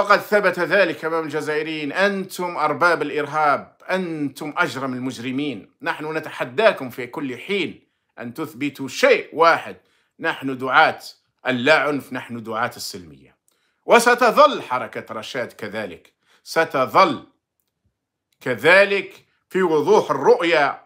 وقد ثبت ذلك امام الجزائريين انتم ارباب الارهاب انتم اجرم المجرمين نحن نتحداكم في كل حين ان تثبتوا شيء واحد نحن دعاه اللا عنف نحن دعاه السلميه وستظل حركه رشاد كذلك ستظل كذلك في وضوح الرؤيه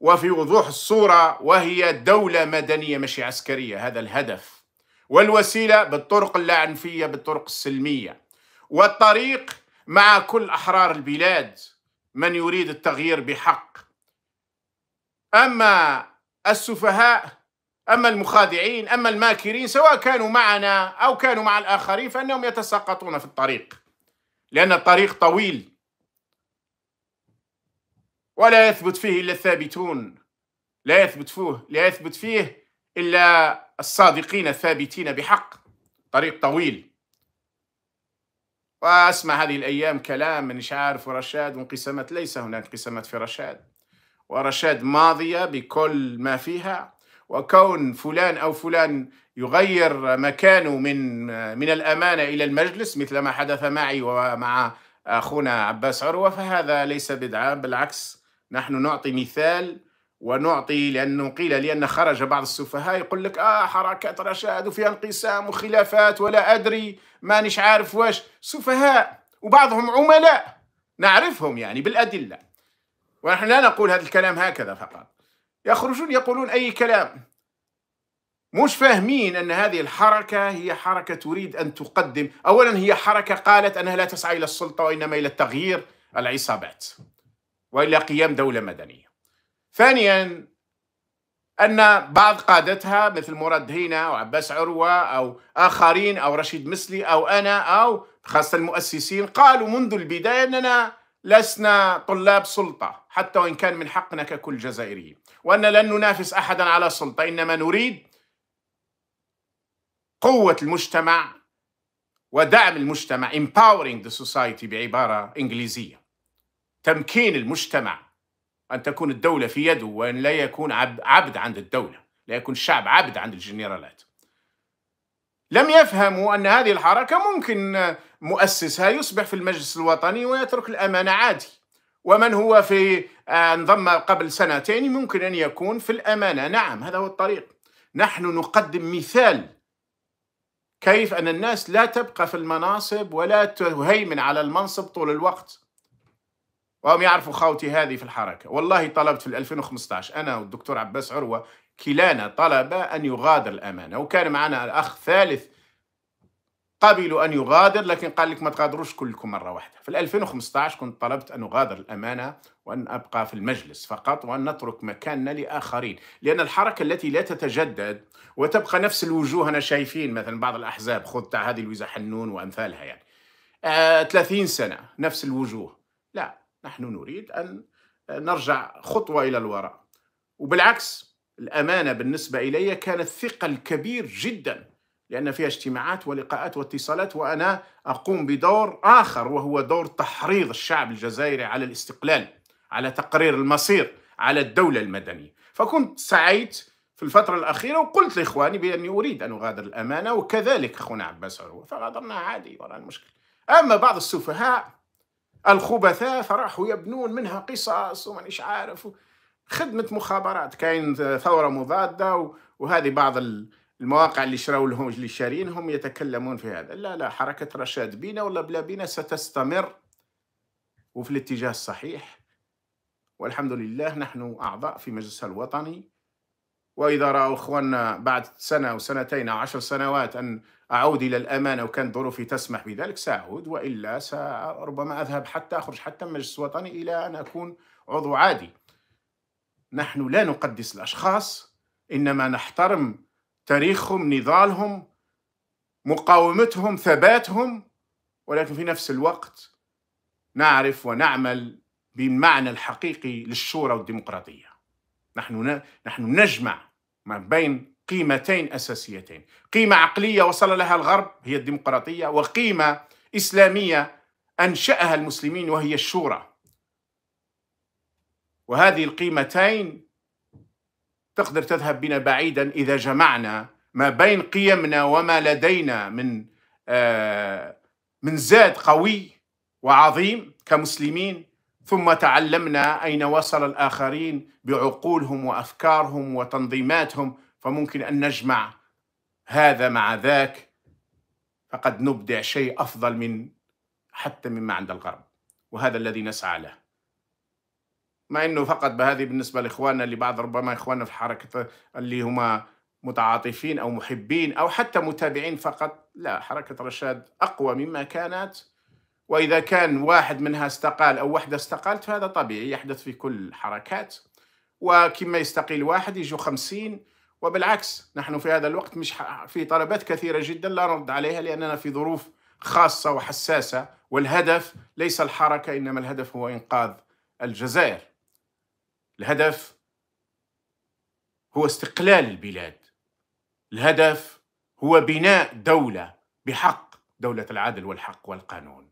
وفي وضوح الصوره وهي دوله مدنيه مش عسكريه هذا الهدف والوسيله بالطرق اللا عنفيه بالطرق السلميه والطريق مع كل أحرار البلاد من يريد التغيير بحق أما السفهاء أما المخادعين أما الماكرين سواء كانوا معنا أو كانوا مع الآخرين فإنهم يتساقطون في الطريق لأن الطريق طويل ولا يثبت فيه إلا الثابتون لا يثبت فيه لا يثبت فيه إلا الصادقين الثابتين بحق طريق طويل وأسمع هذه الأيام كلام من شعار ورشاد وانقسامات وانقسمت ليس هناك انقسمت في رشاد ورشاد ماضية بكل ما فيها وكون فلان أو فلان يغير مكانه من من الأمانة إلى المجلس مثل ما حدث معي ومع أخونا عباس عروة فهذا ليس بدعة بالعكس نحن نعطي مثال ونعطي لأنه قيل لأن خرج بعض السفهاء يقول لك آه حركات رشاد وفيها انقسام وخلافات ولا أدري مانيش عارف واش سفهاء وبعضهم عملاء نعرفهم يعني بالأدلة ونحن لا نقول هذا الكلام هكذا فقط يخرجون يقولون أي كلام مش فاهمين أن هذه الحركة هي حركة تريد أن تقدم أولا هي حركة قالت أنها لا تسعى إلى السلطة وإنما إلى التغيير العصابات وإلى قيام دولة مدنية ثانيا أن بعض قادتها مثل مراد هينا وعباس عروة أو آخرين أو رشيد مسلي أو أنا أو خاصة المؤسسين قالوا منذ البداية أننا لسنا طلاب سلطة حتى وإن كان من حقنا ككل جزائريين وأن لن ننافس أحدا على سلطة إنما نريد قوة المجتمع ودعم المجتمع empowering the society بعبارة إنجليزية تمكين المجتمع أن تكون الدولة في يده وأن لا يكون عبد عند الدولة لا يكون الشعب عبد عند الجنرالات لم يفهموا أن هذه الحركة ممكن مؤسسها يصبح في المجلس الوطني ويترك الأمانة عادي ومن هو في آه، انضم قبل سنتين ممكن أن يكون في الأمانة نعم هذا هو الطريق نحن نقدم مثال كيف أن الناس لا تبقى في المناصب ولا تهيمن على المنصب طول الوقت وهم يعرفوا خاوتي هذه في الحركة والله طلبت في 2015 أنا والدكتور عباس عروة كلانا طلب أن يغادر الأمانة وكان معنا أخ ثالث قبلوا أن يغادر لكن قال لك ما تغادروش كلكم مرة واحدة في 2015 كنت طلبت أن أغادر الأمانة وأن أبقى في المجلس فقط وأن نترك مكاننا لآخرين لأن الحركة التي لا تتجدد وتبقى نفس الوجوه أنا شايفين مثلا بعض الأحزاب خذ تاع هذه لويزة حنون وأمثالها يعني آه 30 سنة نفس الوجوه لا نحن نريد أن نرجع خطوة إلى الوراء وبالعكس الأمانة بالنسبة إلي كانت ثقل كبير جدا لأن فيها اجتماعات ولقاءات واتصالات وأنا أقوم بدور آخر وهو دور تحريض الشعب الجزائري على الاستقلال على تقرير المصير على الدولة المدنية فكنت سعيت في الفترة الأخيرة وقلت لإخواني بأني أريد أن أغادر الأمانة وكذلك أخونا عباس عروة فغادرنا عادي ولا المشكلة أما بعض السفهاء الخبثاء فراحوا يبنون منها قصص ومانيش عارف خدمة مخابرات كاين ثورة مضادة وهذه بعض المواقع اللي شروا لهم اللي شارينهم يتكلمون في هذا لا لا حركة رشاد بينا ولا بلا بينا ستستمر وفي الاتجاه الصحيح والحمد لله نحن أعضاء في مجلس الوطني وإذا رأوا إخواننا بعد سنة أو سنتين أو عشر سنوات أن أعود إلى الأمانة وكان ظروفي تسمح بذلك سأعود وإلا ربما أذهب حتى أخرج حتى من مجلس وطني إلى أن أكون عضو عادي نحن لا نقدس الأشخاص إنما نحترم تاريخهم نضالهم مقاومتهم ثباتهم ولكن في نفس الوقت نعرف ونعمل بالمعنى الحقيقي للشورى والديمقراطية نحن نجمع ما بين قيمتين اساسيتين، قيمه عقليه وصل لها الغرب هي الديمقراطيه وقيمه اسلاميه انشاها المسلمين وهي الشورى. وهذه القيمتين تقدر تذهب بنا بعيدا اذا جمعنا ما بين قيمنا وما لدينا من آه، من زاد قوي وعظيم كمسلمين ثم تعلمنا أين وصل الآخرين بعقولهم وأفكارهم وتنظيماتهم فممكن أن نجمع هذا مع ذاك فقد نبدع شيء أفضل من حتى مما عند الغرب وهذا الذي نسعى له مع انه فقط بهذه بالنسبه لاخواننا اللي بعض ربما اخواننا في حركه اللي هما متعاطفين او محبين او حتى متابعين فقط لا حركه رشاد اقوى مما كانت وإذا كان واحد منها استقال أو وحدة استقالت فهذا طبيعي يحدث في كل حركات وكما يستقيل واحد يجوا خمسين وبالعكس نحن في هذا الوقت مش في طلبات كثيرة جدا لا نرد عليها لأننا في ظروف خاصة وحساسة والهدف ليس الحركة إنما الهدف هو إنقاذ الجزائر الهدف هو استقلال البلاد الهدف هو بناء دولة بحق دولة العدل والحق والقانون